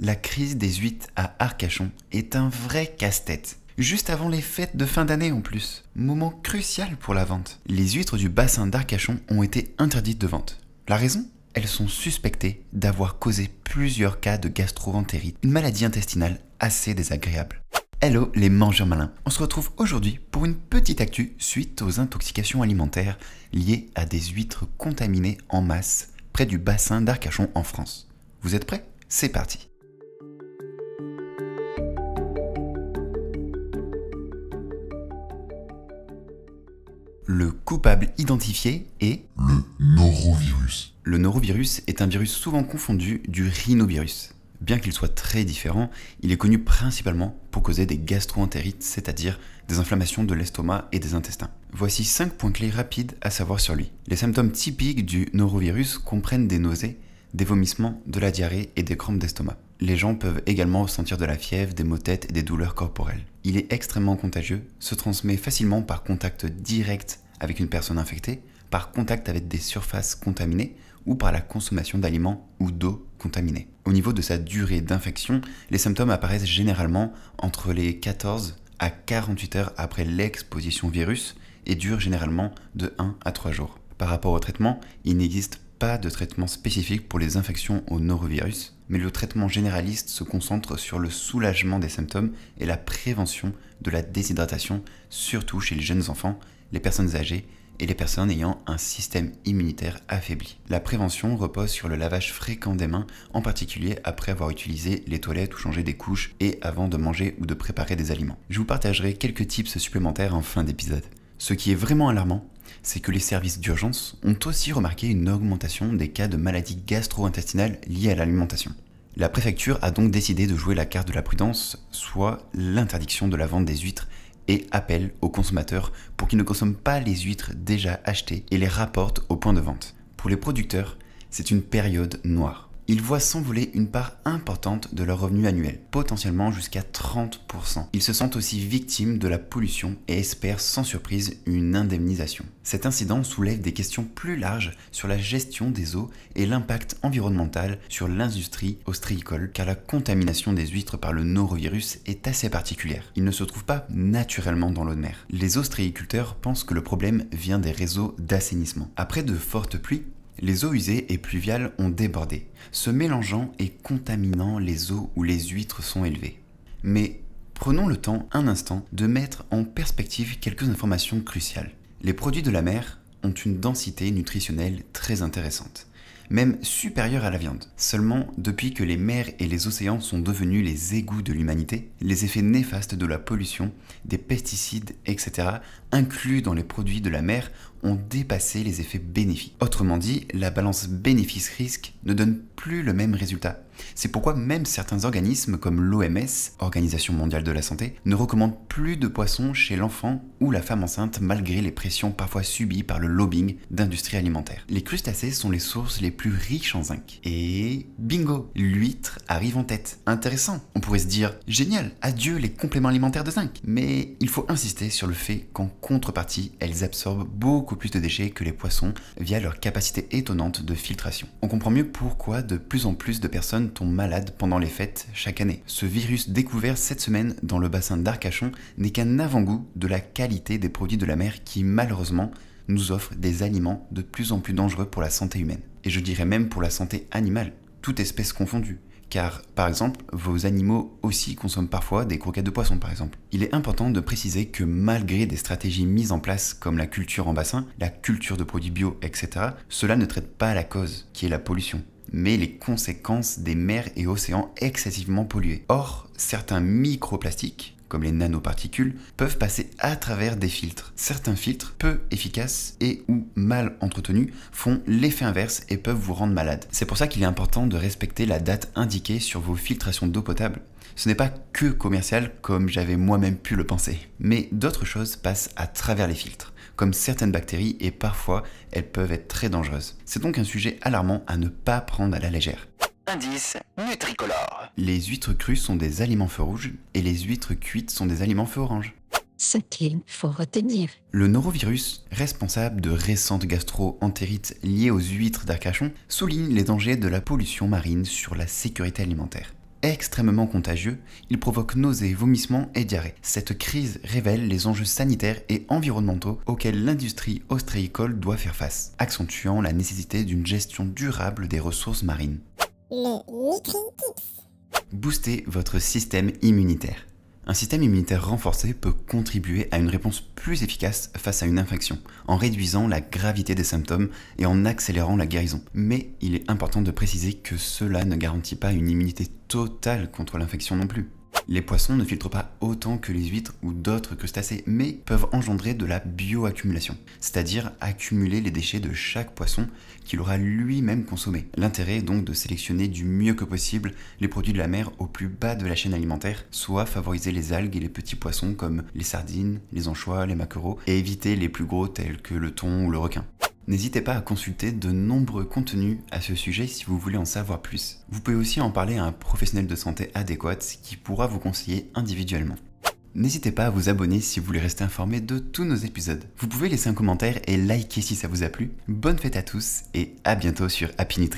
la crise des huîtres à Arcachon est un vrai casse-tête. Juste avant les fêtes de fin d'année en plus. Moment crucial pour la vente. Les huîtres du bassin d'Arcachon ont été interdites de vente. La raison Elles sont suspectées d'avoir causé plusieurs cas de gastroventérite, une maladie intestinale assez désagréable. Hello les mangeurs malins. On se retrouve aujourd'hui pour une petite actu suite aux intoxications alimentaires liées à des huîtres contaminées en masse près du bassin d'Arcachon en France. Vous êtes prêts C'est parti. le coupable identifié est le norovirus. Le norovirus est un virus souvent confondu du rhinovirus. Bien qu'il soit très différent, il est connu principalement pour causer des gastroentérites, c'est-à-dire des inflammations de l'estomac et des intestins. Voici 5 points clés rapides à savoir sur lui. Les symptômes typiques du norovirus comprennent des nausées, des vomissements, de la diarrhée et des crampes d'estomac. Les gens peuvent également ressentir de la fièvre, des maux de tête et des douleurs corporelles. Il est extrêmement contagieux, se transmet facilement par contact direct avec une personne infectée, par contact avec des surfaces contaminées ou par la consommation d'aliments ou d'eau contaminée. Au niveau de sa durée d'infection, les symptômes apparaissent généralement entre les 14 à 48 heures après l'exposition virus et durent généralement de 1 à 3 jours. Par rapport au traitement, il n'existe pas de traitement spécifique pour les infections au norovirus, mais le traitement généraliste se concentre sur le soulagement des symptômes et la prévention de la déshydratation, surtout chez les jeunes enfants, les personnes âgées et les personnes ayant un système immunitaire affaibli. La prévention repose sur le lavage fréquent des mains, en particulier après avoir utilisé les toilettes ou changé des couches et avant de manger ou de préparer des aliments. Je vous partagerai quelques tips supplémentaires en fin d'épisode. Ce qui est vraiment alarmant, c'est que les services d'urgence ont aussi remarqué une augmentation des cas de maladies gastro-intestinales liées à l'alimentation. La préfecture a donc décidé de jouer la carte de la prudence, soit l'interdiction de la vente des huîtres et appelle aux consommateurs pour qu'ils ne consomment pas les huîtres déjà achetées et les rapportent au point de vente. Pour les producteurs, c'est une période noire ils voient s'envoler une part importante de leur revenu annuel, potentiellement jusqu'à 30%. Ils se sentent aussi victimes de la pollution et espèrent sans surprise une indemnisation. Cet incident soulève des questions plus larges sur la gestion des eaux et l'impact environnemental sur l'industrie ostréicole, car la contamination des huîtres par le norovirus est assez particulière. Il ne se trouve pas naturellement dans l'eau de mer. Les ostréiculteurs pensent que le problème vient des réseaux d'assainissement. Après de fortes pluies, les eaux usées et pluviales ont débordé, se mélangeant et contaminant les eaux où les huîtres sont élevées. Mais prenons le temps un instant de mettre en perspective quelques informations cruciales. Les produits de la mer ont une densité nutritionnelle très intéressante, même supérieure à la viande. Seulement, depuis que les mers et les océans sont devenus les égouts de l'humanité, les effets néfastes de la pollution, des pesticides, etc., inclus dans les produits de la mer ont dépassé les effets bénéfiques. Autrement dit, la balance bénéfice-risque ne donne plus le même résultat. C'est pourquoi même certains organismes comme l'OMS, Organisation mondiale de la santé, ne recommandent plus de poissons chez l'enfant ou la femme enceinte malgré les pressions parfois subies par le lobbying d'industries alimentaires. Les crustacés sont les sources les plus riches en zinc. Et bingo, l'huître arrive en tête. Intéressant. On pourrait se dire génial, adieu les compléments alimentaires de zinc. Mais il faut insister sur le fait qu'en contrepartie, elles absorbent beaucoup plus de déchets que les poissons via leur capacité étonnante de filtration. On comprend mieux pourquoi de plus en plus de personnes tombent malades pendant les fêtes chaque année. Ce virus découvert cette semaine dans le bassin d'Arcachon n'est qu'un avant-goût de la qualité des produits de la mer qui malheureusement nous offrent des aliments de plus en plus dangereux pour la santé humaine. Et je dirais même pour la santé animale, toute espèce confondue car par exemple, vos animaux aussi consomment parfois des croquettes de poisson par exemple. Il est important de préciser que malgré des stratégies mises en place comme la culture en bassin, la culture de produits bio, etc., cela ne traite pas la cause, qui est la pollution mais les conséquences des mers et océans excessivement pollués. Or, certains microplastiques comme les nanoparticules, peuvent passer à travers des filtres. Certains filtres, peu efficaces et ou mal entretenus, font l'effet inverse et peuvent vous rendre malade. C'est pour ça qu'il est important de respecter la date indiquée sur vos filtrations d'eau potable. Ce n'est pas que commercial comme j'avais moi-même pu le penser. Mais d'autres choses passent à travers les filtres comme certaines bactéries et parfois elles peuvent être très dangereuses. C'est donc un sujet alarmant à ne pas prendre à la légère. Indice nutricolore. Les huîtres crues sont des aliments feu rouges et les huîtres cuites sont des aliments feu orange. Ce qu'il faut retenir. Le norovirus, responsable de récentes gastro-entérites liées aux huîtres d'Arcachon, souligne les dangers de la pollution marine sur la sécurité alimentaire extrêmement contagieux, il provoque nausées, vomissements et diarrhées. Cette crise révèle les enjeux sanitaires et environnementaux auxquels l'industrie ostréicole doit faire face, accentuant la nécessité d'une gestion durable des ressources marines le Booster votre système immunitaire. Un système immunitaire renforcé peut contribuer à une réponse plus efficace face à une infection, en réduisant la gravité des symptômes et en accélérant la guérison. Mais il est important de préciser que cela ne garantit pas une immunité totale contre l'infection non plus. Les poissons ne filtrent pas autant que les huîtres ou d'autres crustacés, mais peuvent engendrer de la bioaccumulation, c'est-à-dire accumuler les déchets de chaque poisson qu'il aura lui-même consommé. L'intérêt est donc de sélectionner du mieux que possible les produits de la mer au plus bas de la chaîne alimentaire, soit favoriser les algues et les petits poissons comme les sardines, les anchois, les maquereaux, et éviter les plus gros tels que le thon ou le requin. N'hésitez pas à consulter de nombreux contenus à ce sujet si vous voulez en savoir plus. Vous pouvez aussi en parler à un professionnel de santé adéquat qui pourra vous conseiller individuellement. N'hésitez pas à vous abonner si vous voulez rester informé de tous nos épisodes. Vous pouvez laisser un commentaire et liker si ça vous a plu. Bonne fête à tous et à bientôt sur Happy